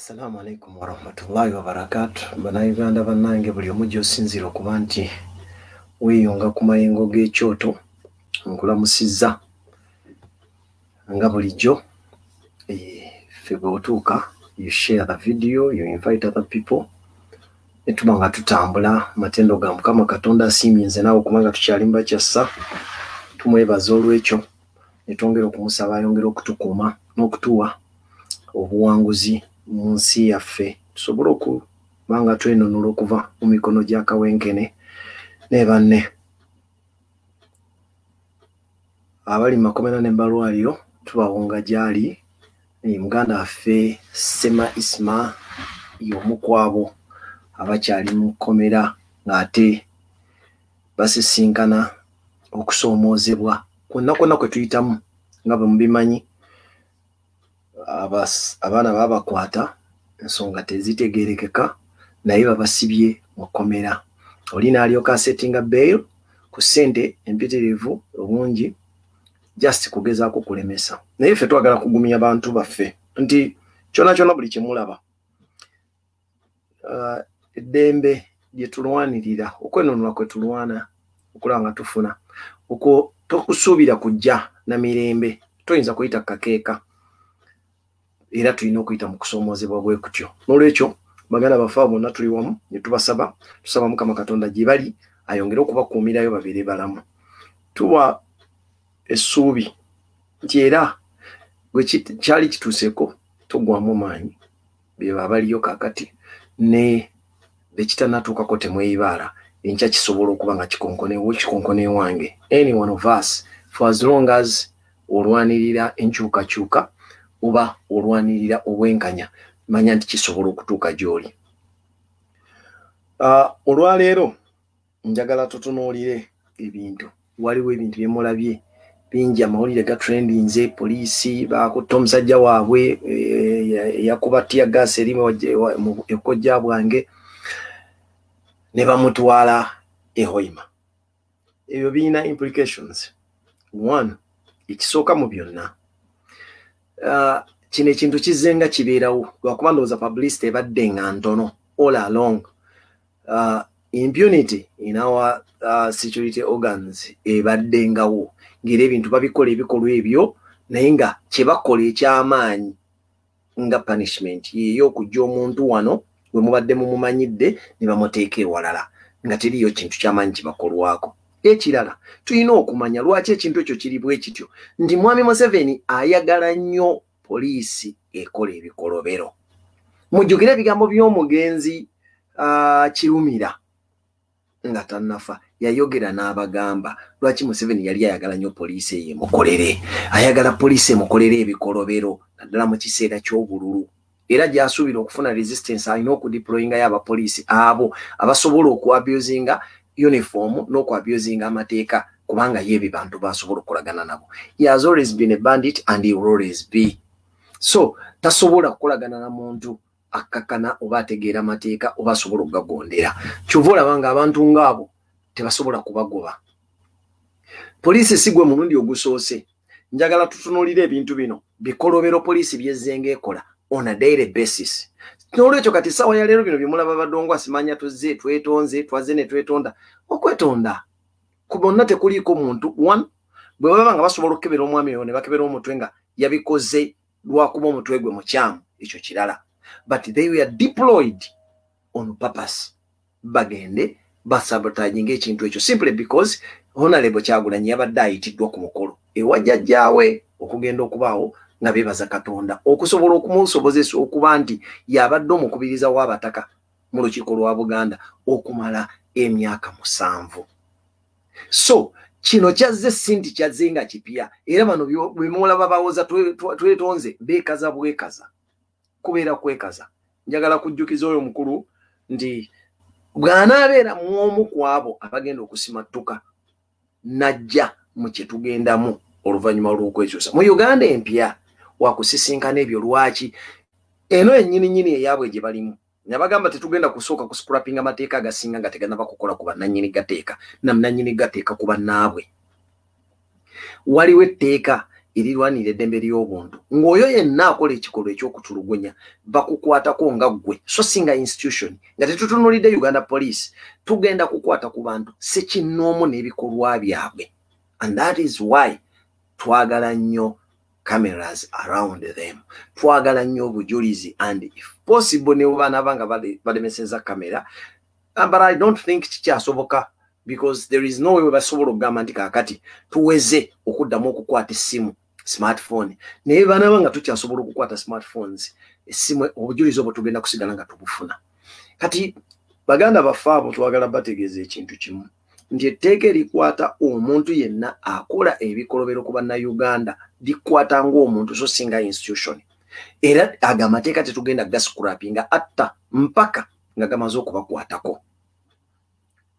assalaamu aleikum warahmatullahi wabarakatu banayuganda bannange buli omu gyosinziira okuba nti weeyonga ku mayengo g'ekyoto nkulamusizza nga bulijjo eh, ffe bwotuuka you share the video you invite other people netuba nga tutambula matendo ga mukama katonda asiimyinze naawe okubanga tukyali mubakyassa tumwebaza olwekyo netwongera okumusaba ayongera okutukuuma n'okutuwa obuwanguzi mu nsi yaffe tusobole okuba nga twenunula okuva mu mikono gya kawenkene ne banne abali mu makomera nembalwaliro tubawonga gyali muganda waffe sema isma y'omu kwabo abakyali mu kkomera ng'ate basisinkana okusoomoozebwa kwonna kwonna kwe tuyitamu nga bwe mubimanyi abas, abaana babakwata ensonga tezitegerekeka naye babasibye mukomera oli naalyoka asettinga bail ku ssente empitirivu obungi just kugezaako kulemesa naye ffe twagala kugumya bantu baffe nti kyona kyona buli kyemulaba ah, eddembe lyetulwanirira okwenunula kwe tulwana okulaba nga tufuna okwo tokusuubira kujja na mirembe toyinza kuyita kakeeka era tulina okuyita mu kusoomoozebwa bwe kutyo n'olwekyo baganda bafaa bonna tuli wamu netubasaba tusaba mukama katonda gye bali ayongere okubakuumirayo babeere balamu tuwa essuubi nti era gwe kyali kituuseeko togwamu maanyi beba abaliyo kaakati ne bekitanatuukako temweyibaala enkya kisobola okuba nga kikonkonewo kikonkone wange any one of us for as long as olwanirira enkyukakyuka oba olwanirira obwenkanya manya nti kisobola okutuuka gyoli uh, olwaleero njagala tutunuulire ebintu waliwo ebintu byemulabye bingi amawulire ga trendinze poliisi bakutta omusajja waabwe eyakubatya eh, e, gasi eri ekojja bwange ne bamutwala ehoima ebyo biina implications one ekisooka mu byonna Eh, kino ekintu kizenga kibeerawo lwakuba ndowooza publicity ebadde nga ntono all along eh, impunity in our eh, security organs ebadde ngawo ngeri ebintu babikola ebikolwa ebyo naye nga kyebakola ekyamaanyi nga punishment yeyo okujja omuntu wano we mubadde mumumanyidde ne bamuteeka ewalala nga teriyo kintu kyamaanyi kibakolwako ekirala tulina okumanya lwaki ekintu ekyo kiribw ekityo nti mwami museveni ayagala nnyo poliisi ekola ebikolobero mujjukire ebigambo by'omugenzi kirumira nga tannafa yayogera n'abagamba lwaki museveni yali ayagala nnyo poliisi eyo emukolere ayagala poliisi emukolere ebikolobero naddala mu kiseera ky'obululu era gyasuubira okufuna resistance alina okudiployingayo abapoliisi abo abasobola okuabusinga uniform nokwa abusing amateeka kubanga ye bibantu basobola okulagana nabo he has always been a bandit and he will always be so tasobola kukolagana na muntu akakana oba ategeera amateeka oba asobola okugagondera kyova olabanga abantu ngaabo tebasobola kubagoba poliisi sigwe mulundi ogusoose njagala tutunulire ebintu bino bikolobero poliisi byezzenga ekola on a daily basis nolwekyo kati sawa yaleero bino byemulaba badongo asimanya tuzze twetonze twaze netwetonda okwetonda bonna tekuliiko muntu one bwe baba nga basobola okukebera omwami yo nebakebera omutwe nga yabikoze lwakuba omutwe gwe mukyamu ekyo kirala but they were deployed on purpose bagende basabotaji ngaekintu ekyo simply because honorable kyagulanyi yabadde ayitiddwa ku mukolo ewajjajjaawe okugenda okubaawo nga beebaza katonda okusobola okumusobozesa okuba nti yabadde omukubiriza w'abataka mu lukiiko lwa buganda okumala emyaka musanvu so kino kyazze sinti kyazze nga kipya era bano bemulaba bawoza twetonze beekaza bwekaza kubeera kwekaza njagala kujjukiza oyo mukulu nti bw'anaabeera muomu ku abo abagenda okusimattuka najja mu kyetugendamu oluvannyuma lw'okwekyusa mu uganda empya wakusisinkana ebyo lwaki eno enyini nyini eyaabwe gye balimu nabagamba tetugenda kusooka kusikulapinga mateeka agasinga nga teganaba kukola ku bananyini gateeka nanannyini gateeka ku bannaabwe waliwo etteeka erirwanira eddembe ly'obuntu ng'oyo yenna akola ekikolwa ekyokutulugunya bakukwatako nga ggwe so singa institution nga tetutunulidde uganda police tugenda kukwata ku bantu sikinoomu n'ebikolwa byabwe and that is why twagala nnyo cameras around them twagala nnyo obujulizi and if possible nebwebanaaba nga mesenza kamera uh, but i don't think soboka because there is no way webasobola okugamba gamanti kaakati tuweze okuddamu okukwata essimu smartphone naye banaaba nga tukyasobola okukwata smartphones essimu obujulizi obwo tugenda kusigala nga tubufuna kati baganda baffe abo twagala bategeeza ekintu kimu nti etteeka erikwata omuntu yenna akola ebikolobero ku bannayuganda likwata ngaomuntu so singa institution era aga amateeka tetugenda gasikurapinga atta mpaka nga gamaze okubakwatako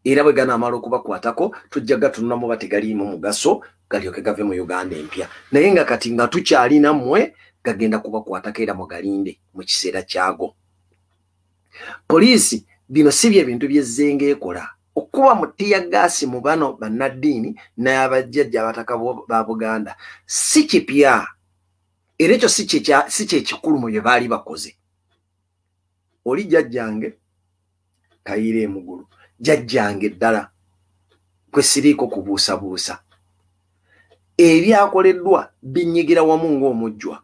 era bwe ganaamala okubakwatako tujja gatunulamu ba tegaliimu mugaso galyoke gave mu uganda empya naye nga kati nga tukyalinammwe gagenda kubakwatako era mugalinde mu kiseera kyago poliisi bino si bye ebintu byezzengaekola okuba mutiyagaasi mu bano bannaddiini n'abajjajja abataka ba buganda si kipya era ekyo si kyekikulu mu bye baali bakoze oli jjajjange kayiira emugulu jjajjange ddala kwe siriiko kubuusabuusa ebyakoleddwa binyigira wamu ng'omujjwa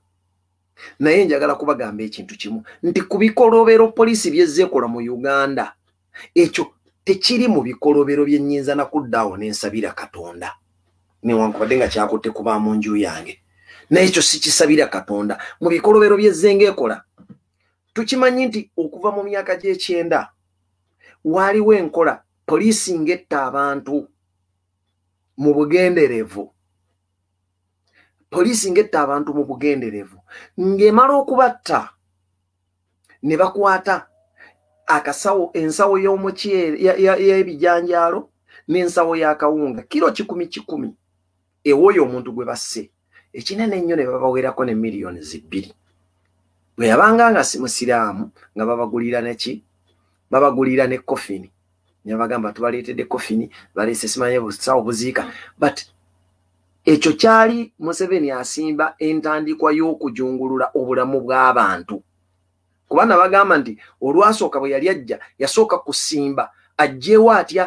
naye njagala kubagamba ekintu kimu nti ku bikolobero poliisi byezzeekola mu uganda ekyo tekiri mu bikolobero bye nnyinza nakuddaawo ne nsabira katonda newankubadde nga kyakutte kuba mu nju yange naye ekyo sikisabira katonda mu bikolobero byezzengaekola tukimanyi nti okuva mu myaka gyekyenda waaliwo enkola poliisi ngetta abantu mu bugenderevu poliisi ngetta abantu mu bugenderevu ng'emala okubatta ne bakwata akasawo ensawo y'omuceere y'ebijanjaalo n'ensawo y'akawunga kiro kikumi kikumi ewooyo omuntu gwe basse ekinene ennyo ne babawerako ne miliyoniz bbiri bwe yabanga nga simusiraamu nga babagulira neki babagulira ne kofini ne bagamba tubaleetedde kofini baleese simanye busawo buziika but ekyo kyali museveni asimba entandikwa y'okujungulula obulamu bw'abantu kubanga bagamba nti olwasooka bwe yali ajja yasooka kusimba ajjewo atya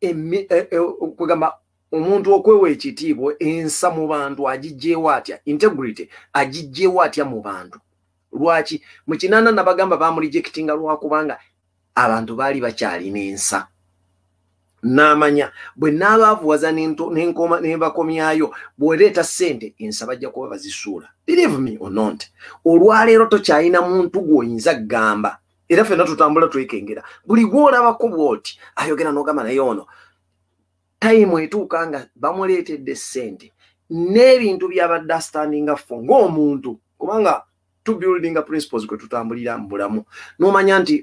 e, e, kwegamba omuntu okwewa ekitiibwa ensa mu bantu agijjewo atya integrity agijjewo atya mu bantu lwaki mu kinaana nabagamba bamurijectinga lwakubanga abantu baali bakyalina ensa n'amanya bwe naabaavuwaza nembakomyayo bwereeta sente ensaba ajja kuba bazisuula believe me or not olwaleero tokyalina muntu gwoyinza gamba era fenna tutambula twekengera buli gwolabako bwoti ayogera n'ogamba naye ono tayimu etuuka nga bamuleetedde sente n'ebintu byabadde astandinga fo ng'omuntu kubanga tubuildinga principles kwe tutambulira mu bulamu n'omanya nti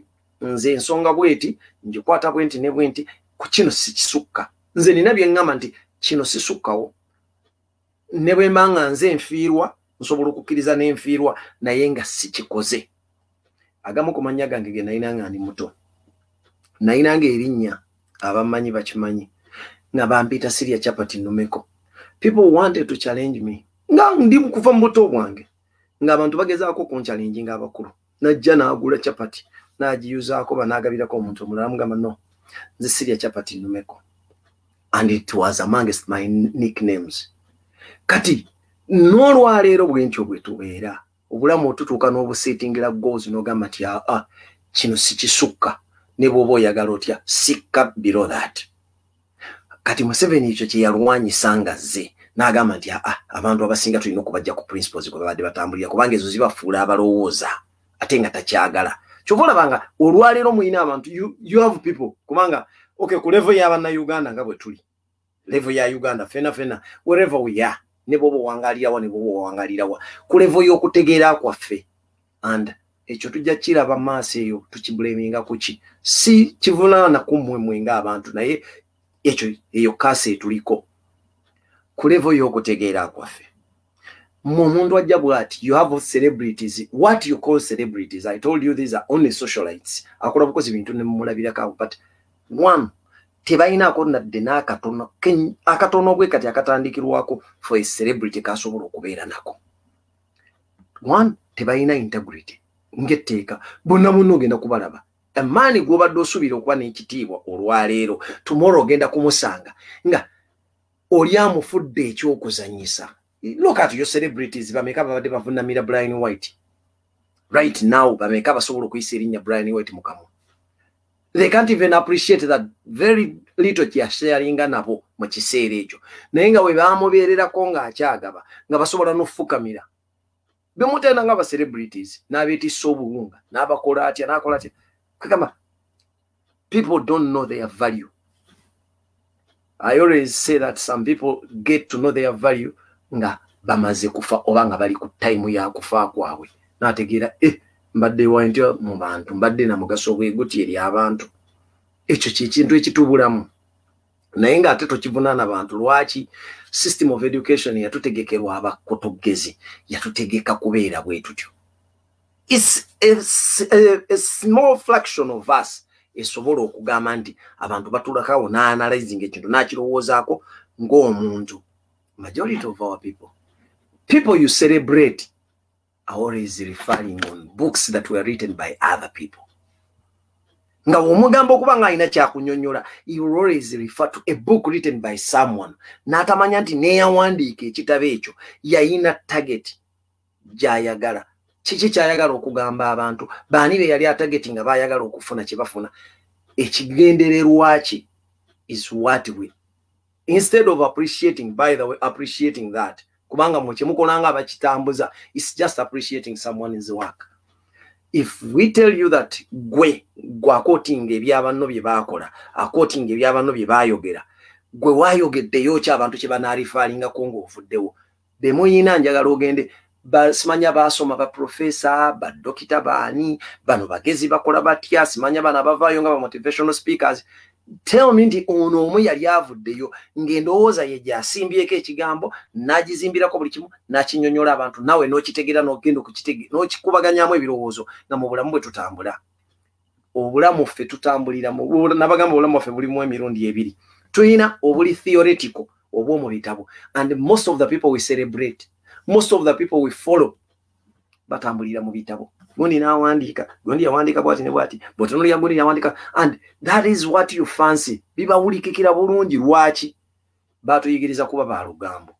nze ensonga bweti njikwata bwe nti ne bwe nti ku kino sikisukka nze nina byeŋŋamba nti kino sisukkawo ne bwe mbanga nze enfiirwa nsobola okukkiriza n'enfiirwa naye nga sikikoze agamu ku mannya gange ge nalina nga ndi muto nalinanga erinnya abamanyi bakimanyi nga bampiita siria chapati numeko people wanted to challenge me nga ndi kuva mu buto bwange ng'abantu bagezaako okunchallenginga abakulu najja n'agula chapati n'agiyuzaako banaagabirako omuntu omulala mugamba no nze sirya chapati numeko and it was amongst my nicknames kati n'olwaleero bwentyo bwe tubeera obulamu otutuuka n'obusiitingira goals n'ogamba ti aa ah, ah, kino sikisukka ne bwoba oyagala otya sikka below that kati museveni ekyo kyeyalwanyisanga zze n'agamba nti aa ah, abantu abasinga tulina okubajja ku principles kwe babadde batambulira kubanga ezo zibafuula abalowooza ate nga takyagala chokola banga olwalero mwina abantu you, you have people kumanga okay ku level ya bana uganda ngabwe tuli level ya uganda fena fena wherever we are nebo bo wangalira wa nebo bo wangalira wa ku level yo kutegera kwa fe and echo tujja chira ba masi yo tuchiblaminga kuchi si chivunana na kumwe mwinga abantu na ye echo eyo kase tuliko ku level yo kutegera kwa fe mumundu ajja bwati you have celebrities what you call celebrities i told you these are only socialites akola bukozi bintu nemulabirakawo but one tebalinako nadde nakatono akatono gwe kati akatandikirwako for a celebrity kasobola okubeera nako one tebalina integrity ngeteeka bonna munna ogenda kubalaba amaani gwobadde osuubira okuba n'ekitiibwa olwaleero tumoro ogenda kumusanga nga oli amufudde ekyokuzanyisa look at your celebrities bameka babadde bavunamira brian white right now bameka basobola okuyisa erinnya brian white mukamwa they can't even appreciate that very little yasharinga nabo mu kiseera ekyo naye nga we bamubeererako ng'akyagaba nga basobola n'ofukamira bemutenda nga abacelebrities n'abeetisa obuwunga n'abakola atya n'akola atya kagamba people don't know their value i always say that some people get to know their value nga bamaze kufa oba nga bali ku tayimu yakufa kwabwe nategeera e eh, mbadde wantya mu bantu mbadde namugaso gwegutya eri abantu ekyo kyekintu ekitubulamu naye nga ate tokivunaana bantu lwaki system of education yatutegekerwa abakotogezi yatutegeka kubeera bwe tutyo small fraction of us esobola okugamba nti abantu batulakawo naanalizing ekintu nakirowoozaako ng'omuntu majority of our people people you celebrate are always referring on books that were written by other people nga omugamba okuba nga alina kyakunyonyola will always refer to a book written by someone n'atamanya nti neyawandiika ekitabo ekyo yayina target gyayagala kiki kyayagala okugamba abantu baani be yali atageti nga bayagala okufuna kye bafuna ekigendererwa ki is what we instead of appreciating by the way appreciating that kubanga mukimukolanga abakitambuza is just appreciating someone is work if we tell you that gwe gwe akotinga ebyabanno byebaakola akotinga ebyabanno byebaayogera gwe waayogeddeyo ki abantu kyebanaarifaalingako ng'ofuddewo bemuyina njagala ogende simanya baasoma baprofesa badokita baani bano bagezi bakola batya simanya bano abavaayo nga bamotivational speakers tell me nti ono omu yali avuddeyo ngaendowooza ye gyasimbyeko ekigambo nagizimbirako buli kimu nakinyonyola abantu naawe nokitegera nogenda nokikubaganyamu ebirowoozo nga mu bulamu bwe tutambula obulamu ffe tutambulira nabagamba obulamu ffe bulimu emirundi ebiri tulina obuli theoretical obwomu bitabo and most of the people we celebrate most of the people we follow batambulira mu bitabo Mundi na wandika. Mundi ya wandika bwati ne bwati. Botunuli ya mundi ya wandika. And that is what you fancy. Biba uli kikira bulungi lwaki. Batu igiriza kuba barugambo.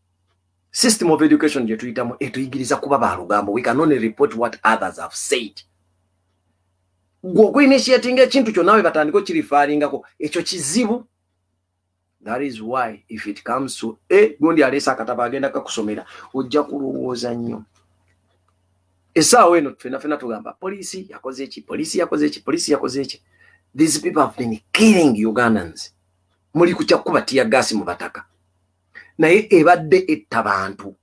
System of education ya tuita mo. Etu igiriza kuba barugambo. We can only report what others have said. Gwo kwa initiating e chintu chonawe batandiko chirifari ingako. Echo chizibu. That is why if it comes to eh, e gundi alesa katabagenda kakusomera. Ujakuru uoza nyo. esaawa eno fena fena tugamba poliisi yakoze eki poliisi yakoze eki poliisi yakoze eki these people have been killing ugandans muli kukyakuba tiya gaasi mu bataka naye ebadde etta bantu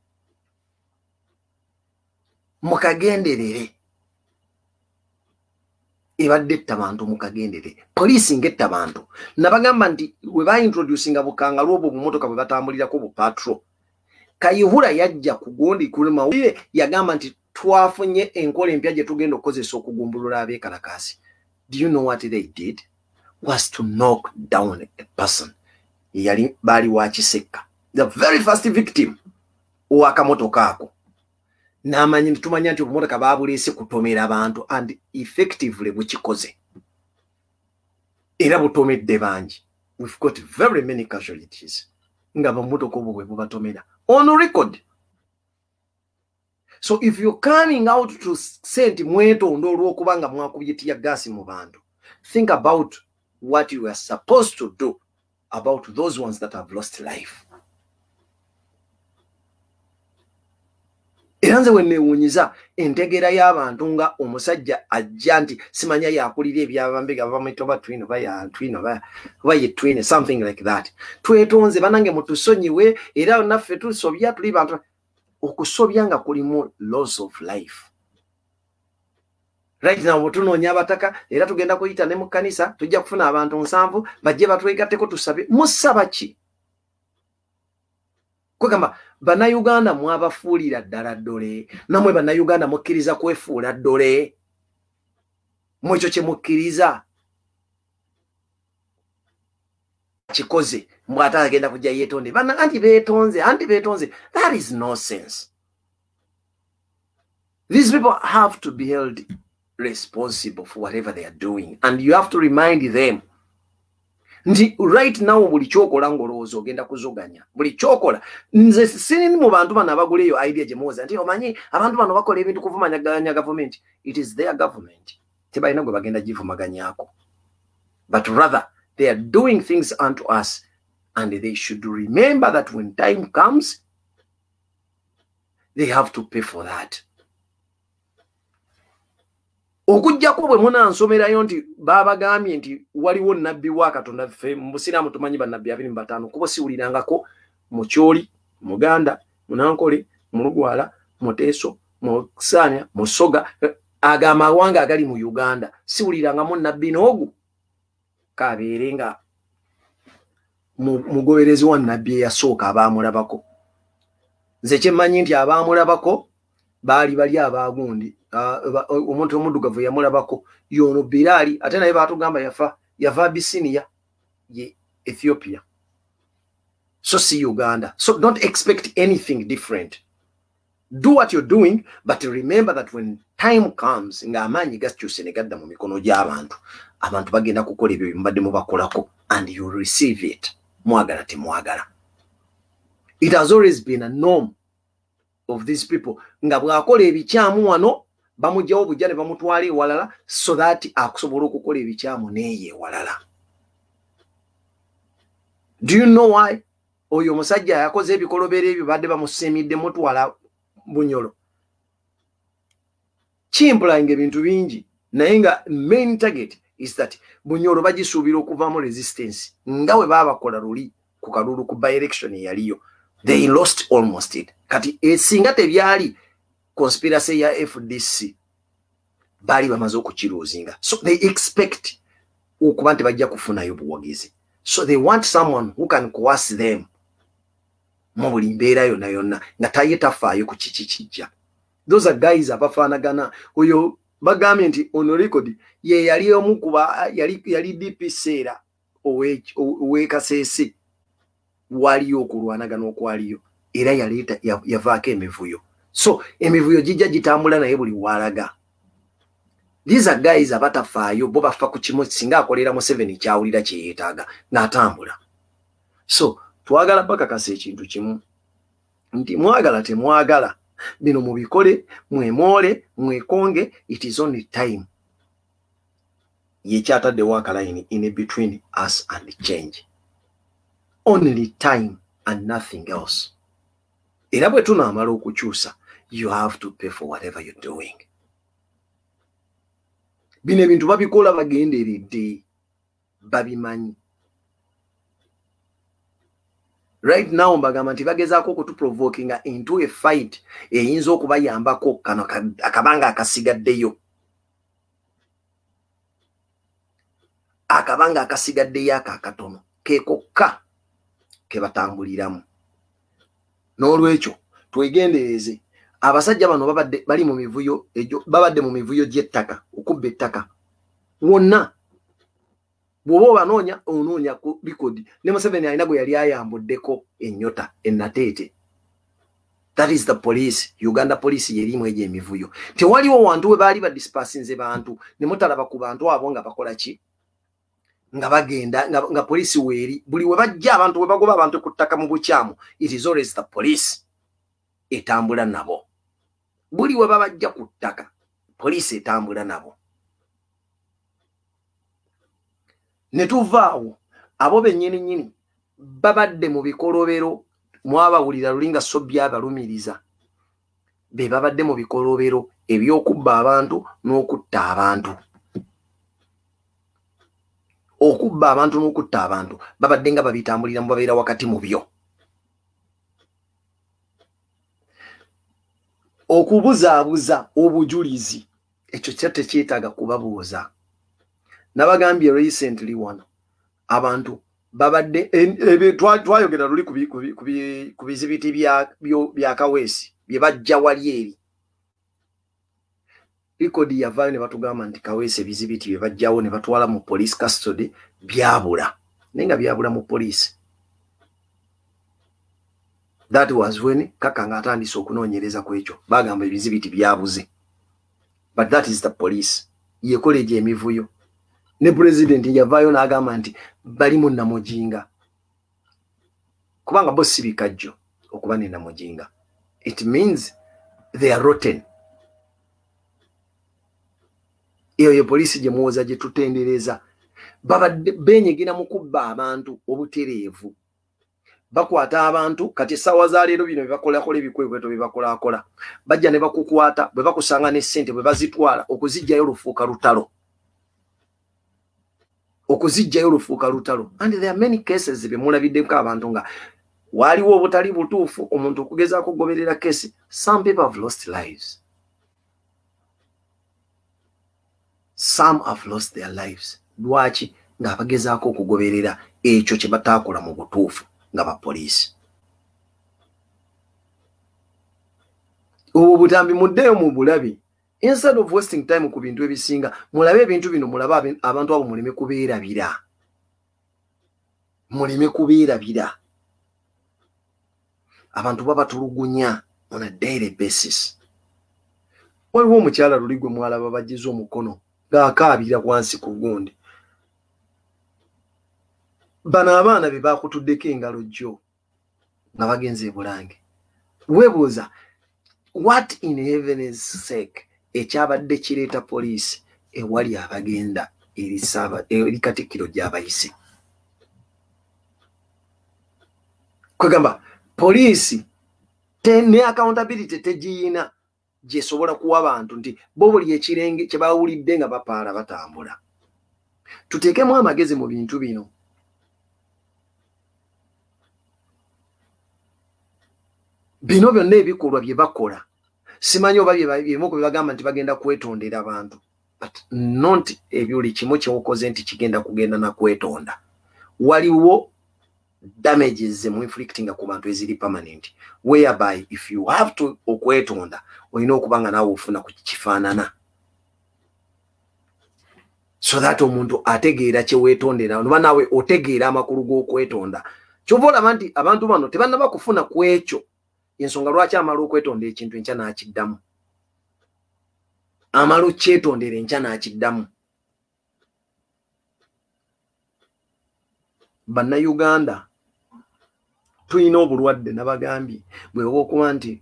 mukagenderere ebadde etta bantu mukagendere poliisi ngaetta bantu nabagamba nti we baintroducinga bukanga lwobwo bumotoka bwe batambulirako bupatro kayihura yajja kugondikulemaire yagamba nti twafunye enkola empya gye tugenda okukozesa okugumbulula abeekalakaasi do you know what they did was to knock down a person yali baali wakisekka the very first victim owakamotoka ako namanyi ntitumanya nti obumotoka babuleese kutomera bantu and effectively bukikoze era butomedde bangi we've got very many casualities nga bamotoka obwo bwe bubatomera on record so if you coming out to send mwetondo olwokubanga mwakubyetya gasi mu bantu think about what you are supposed to do about those ones that have lost life era nze wenewunyiza entegeera y'abantu nga omusajja ajja nti simanya yakulira ebyabambega bamtbatwinbayetwine something like that twetonze banange mutusonyiwe era naffe tusobya tuli bantu okusobya nga kulimu laws of life right now tunoonya abataka era tugenda kuyita ne mu kanisa tujja kufuna abantu nsanvu bajje batwegatteko tusabe musaba ki kwegamba bannayuganda mwabafuulira ddala ddole namwe bannayuganda mukkiriza kwefuula ddole mwekyo kye mukkiriza kikoze mbw ate agenda kujja yeetonde bana anti beetonze anti beetonze that is no sense these people have to be held responsible for whatever they are doing and you have to remind them nti right now buli kyokola ngaolowooza ogenda kuzoganya buli kyokola nze sinini mu bantu bano abagula eyo idea gye muwoza nti omanyi abantu bano bakola ebintu kuvumanyaganya gavumenti it is their government tebalina gwe bagenda givumaganyaako but rather they are doing things unto us and they should remember that when time comes they have to pay for that okujjako bwe munansomerayo nti babagambye nti waliwo nabbi wa katonda ffe mubusiraamu tumanyi bannabbi abiri mu bataano kuba siwulirangako mu kyoli muganda munankole mulugwala muteeso musaanya musoga eh, agamawanga agali mu uganda siwulirangamu nabbi n'ogu kabeerenga mugoberezi wa nabbi eyasooka abaamulabako nze kyemmanyi nti abaamulabako baali bali abaagundi omuntu omuddugavu yamulabako yono biraali ate naye baatugamba yafa yava abisiniya ye ethiopia so si uganda so dont expect anything different do what youre doing but remember that when time comes ngaamaanyi gakyuse ne gadda mu mikono gy'abantu abantu bagenda kukola ebyo byemubaddemu bakolako and you receive it mwagala temwagala it has always been a norm of these people nga bwakola ebikyamu wano bamugyawo bujja ne bamutwala ewalala so that akusobola okukola ebikyamu neeyo ewalala do you know why oyo omusajja yakoze ebikolobero ebyo badde bamusimidde mutwala bunyolo kimpulanga ebintu bingi naye nga main target is that bunyoro bagisuubira okuvaamu resistance nga bwe baabakola luli ku kalulu ku byelection eyaliyo they hmm. lost almost it kati esinga eh, tebyali conspiracy ya fdc baali bamaze okukiruuzinga so they expect okuba nti bajja kufunayo obuwagizi so they want someone who can coas them mu buli mbeera yonna yonna nga taye tafaayo ku kiki kijja those are guys abafaanagana oyo bagambye nti onorekodi ye yali omu kuba yali, yali dipiseera owekaseese waliyo okulwanagana okwaliyo era yaleeta yavaako emivuyo so emivuyo gijja gitambula naye buli walaga lisa guys abatafaayo bo bafa ku kimu singa akolera museveni kyawulira kyeyeetaaga n'atambula so twagala bakakasa ekintu kimu nti mwagala temwagala bino mubikole mwemoole mwekonge it is only time yekyataddewo akalaini in between us and change only time and nothing else era bwe tunaamala okukyusa you have to pay for whatever youre doing bino ebintu babikola bagenderedde babimanyi right now mbagamba nti bagezaako okutuprovokinga into a fight eyinza okubayambako kano akabanga akasigaddeyo akabanga akasigaddeyo ako akatono kekokka kebatambuliramu n'olwekyo twegendereze abasajja bano babadde bali mu mivuyo ejo babadde mu mivuyo gy'ettaka okubba ettaka wonna bwoba obanoonya onoonya ku likodi ne museveni ayinago yali ayambuddeko enyota enateete that is the police uganda police yerimu egyo emivuyo tewaliwo wantu we baali badispasinze bantu nemutalaba ku bantu abo nga bakola ki nga bagenda nga polisi weeri buli we bajja abantu we bagoba abantu ku ttaka mu bukyamu it is always the police etambula nabo buli we babajja ku ttaka polisi etambula nabo ne tuvaawo abo bennyini nnyini babadde mu bikolobero mwabawulira lulinga so byabalumiriza be babadde mu bikolobero ebyokubba abantu n'okutta abantu okubba abantu n'okutta abantu babadde nga babitambuliramu babeera wakati mu byo okubuzaabuza obujulizi ekyo kya tekyetaaga kubabuuza nabagambye recently wano abantu babadde twayogera luli ku bizibiti byakaweesi byebajja wali eri likodi yavaayo ne batugamba nti kaweesi ebizibiti byebajjawo ne batwala mu police custody byabula naye nga byabula mu poliisi that was when kaka nga atandise okunoonyereza ku ekyo bagamba ebizibiti byabuze but that is the police yekola egyo emivuyo ne pulezidenti yavaayo n'agamba nti bali mu namujinga kubanga bo sibikajjo okuba ne namujinga it means they are rotten eyoyo poliisi gye muwoza gye tutendereza babadde benyegera mu kubba abantu obutereevu bakwata abantu kati esaawa za leero bino bebakolakola ebikwebweto bebakolakola bajja ne bakukwata bwe bakusanga n'essente bwe bazitwala okuzijjayo lufuuka lutalo okuziggyayo olufuuka lutalo and there are many cases bemulabiddeko abantu nga waaliwo obutali butuufu omuntu okugezaako okugoberera kesi some people have lost lives some have lost their lives lwaki ngaabagezaako okugoberera ekyo kye bataakola mu butuufu nga bapoliisi obwo butambi muddeyo mu bulabi instead of wasting time ku bintu ebisinga mulabe ebintu bino mulabe abantu abo muleme kubeerabira muleme kubeerabira abantu babatulugunya on a daily basis waliwo omukyala luli gwe mwalaba bagize omukono ng'akaabira wansi ku gundi bano abaana be baakutuddeko engalo jjo nga bagenze ebulange weebuuza what in heaven is sake ekyabadde kireeta poliisi ewali abagenda eri katikkiro gy'abayise kwegamba poliisi ne accountability tegiyina gyesobola kuwa bantu nti bo buli ekirenge kyebawulidde nga bapaala batambula tuteekemu amagezi mu bintu bino bino byonna ebikolwa bye bakola simanyi oba byebimu ku byebagamba nti bagenda kwetondera bantu but not ebyoli kimu kyewokoze nti kigenda kugenda nakwetonda waliwo damages zemu inflictinga ku bantu eziri permanent whereby if you have to okwetonda olina okuba nga naawe ofuna kukifaanana so that omuntu ategeera kyewetondera noba naawe otegeera amakulu g'okwetonda kyova olaba nti abantu bano tebanaba kufuna kwekyo ensonga lwaki amala okwetonda ekintu enkya nakiddamu amala okyetondera enkya nakiddamu bannayuganda tulina obulwadde nabagambye bweba okuba nti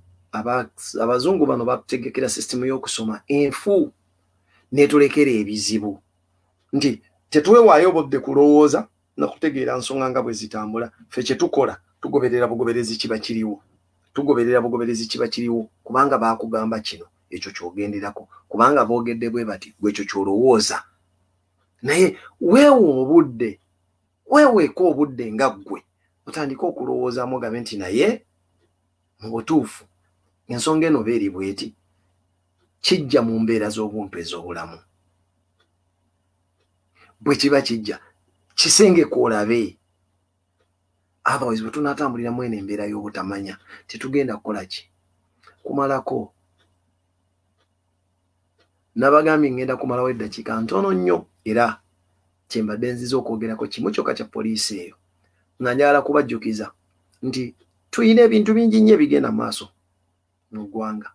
abazungu bano batutegekera sisitimu y'okusoma enfu netulekera ebizibu nti tetwewaayo obudde kulowooza nakutegeera nsonga nga bwe zitambula ffe kyetukola tugoberera bugoberezi kiba kiriwo tugoberera bugoberezi kiba kiriwo kubanga bakugamba kino ekyo kyogenderako kubanga boogedde bwe bati gwekyo kyolowooza naye weewa obudde weeweeka obudde nga ggwe otandika okulowoozamu gabe nti naye mu butuufu ensonga eno beeri bweti kijja mu mbeera z'obuntu ez'obulamu bwe kiba kijja kisenge kwolabe otherwise bwe tunatambulira mweno embeera y'obutamanya tetugenda kukola ki kumalako nabagambye ngenda kumalawo eddakiika ntono nnyo era kyembadde nziza okwogerako kimu kyokka kya poliisi eyo nga njagala kubajjukiza nti tuyina ebintu bingi nnyo ebigenda maaso mu ggwanga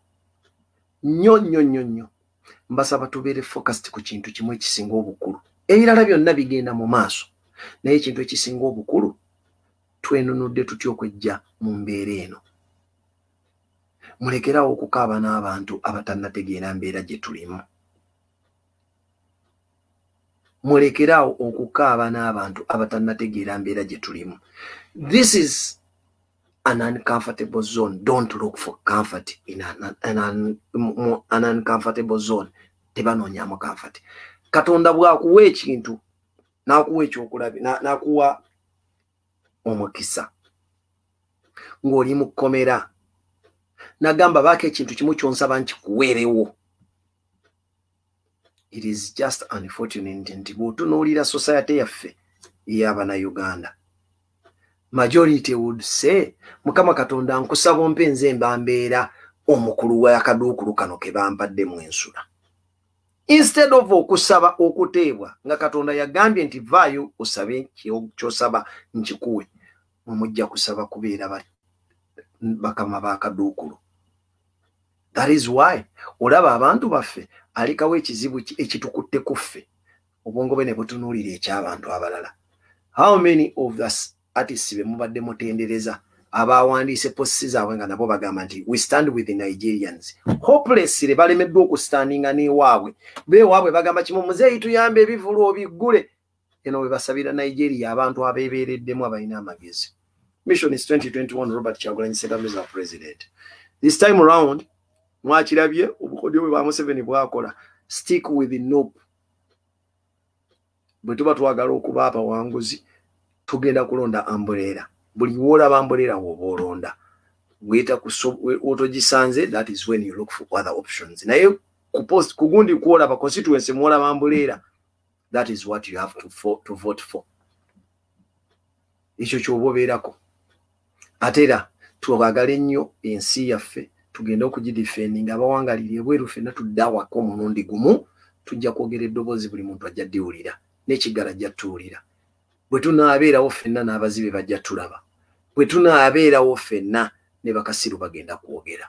nnyo nnyo nnyo nnyo mbasaba tubeere focast ku kintu kimu ekisinga obukulu ebirala byonna bigenda mu maaso naye ekintu ekisinga obukulu twenunudde tutya okwejja mu mbeera eno mulekerawo okukaaba n'abantu abatannategeera mbeera gye tulimu mulekerawo okukaaba n'abantu abatannategeera mbeera gye tulimu this is an uncomfortable zone don't look for comfort in an, an, an uncomfortable zone tebanoonyamu comfort katonda bwakuwa ekintu nakuwa ekyokulabi nakuwa omukisa ng'oli mu kkomera nagamba baako ekintu kimu kyonsaba nkikuweerewo it is just unfortunate nti bw'otunuulira society yaffe ey'abanauganda majority wood se mukama katonda nkusaba ompenze mbambeera omukulu wakaduukulu kano ke bampadde mu ensula instead of okusaba okuteebwa nga katonda yagambye nti vaayo osabe kyosaba nkikuwe mumujja kusaba kubeera bakama bakaduukulu that is why olaba abantu baffe alikawo ekizibu ekitukutte ku ffe obwongo bwe ne butunuulira ekyabantu abalala how many of the artists be mubadde mutendereza abawandiise posisi zaabwe nga nabo bagamba nti we stand with the nigerians hopelessire balemeddwa okustandinga n'ewaabwe beewaabwe bagamba kimu muzeeyituyamba ebivulu obiggule eno webasabira nigeria abantu abebereddemu abalina amagezi missions 2021 robert kyagulanyi ssentameza president this time around mwakirabye obukodyo bwe bamuseveni bwakola stick with nope bwe tuba twagala okuba abawanguzi tugenda kulonda ambuleera buliwo olaba ambuleera woba olonda weta otogisanze that is when you look for other options naye kugundi kwolaba constituency mwolaba ambuleera mm -hmm. that is what you have to, fo- to vote for ekyo kyoba obeerako ate era twagala ennyo ensi yaffe tugende okugidifendi nga abawangalire ebweru fenna tudde awaka omulundi gumu tujja kwogera eddoboozi buli muntu ajja ddiwulira n'ekiggala ajja tuwulira bwe tunaabeerawo fenna n'abazibe bajja tulaba bwe tunaabeerawo fenna ne bakasiru bagenda kwogera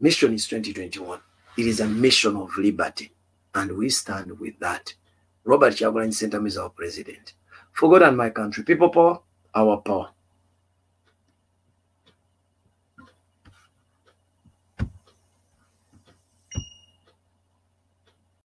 missionis 2021 it is a mission of liberty and we stand with that Robert Chagrin center is our president. For God and my country, people power, our power.